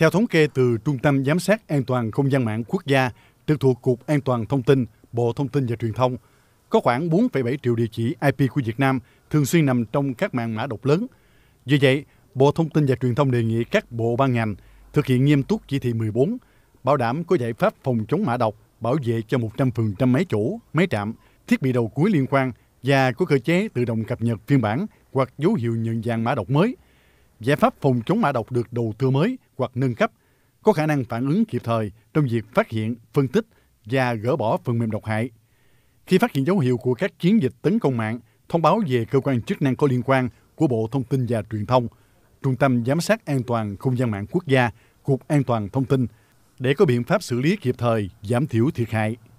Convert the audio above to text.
Theo thống kê từ Trung tâm Giám sát An toàn Không gian mạng quốc gia, trực thuộc Cục An toàn Thông tin, Bộ Thông tin và Truyền thông, có khoảng 4,7 triệu địa chỉ IP của Việt Nam thường xuyên nằm trong các mạng mã độc lớn. Vì vậy, Bộ Thông tin và Truyền thông đề nghị các bộ ban ngành thực hiện nghiêm túc chỉ thị 14, bảo đảm có giải pháp phòng chống mã độc, bảo vệ cho 100% máy chủ, máy trạm, thiết bị đầu cuối liên quan và có cơ chế tự động cập nhật phiên bản hoặc dấu hiệu nhận dạng mã độc mới – giải pháp phòng chống mã độc được đầu tư mới hoặc nâng cấp, có khả năng phản ứng kịp thời trong việc phát hiện, phân tích và gỡ bỏ phần mềm độc hại. Khi phát hiện dấu hiệu của các chiến dịch tấn công mạng, thông báo về cơ quan chức năng có liên quan của Bộ Thông tin và Truyền thông, Trung tâm Giám sát An toàn Không gian mạng quốc gia, Cục An toàn Thông tin, để có biện pháp xử lý kịp thời, giảm thiểu thiệt hại.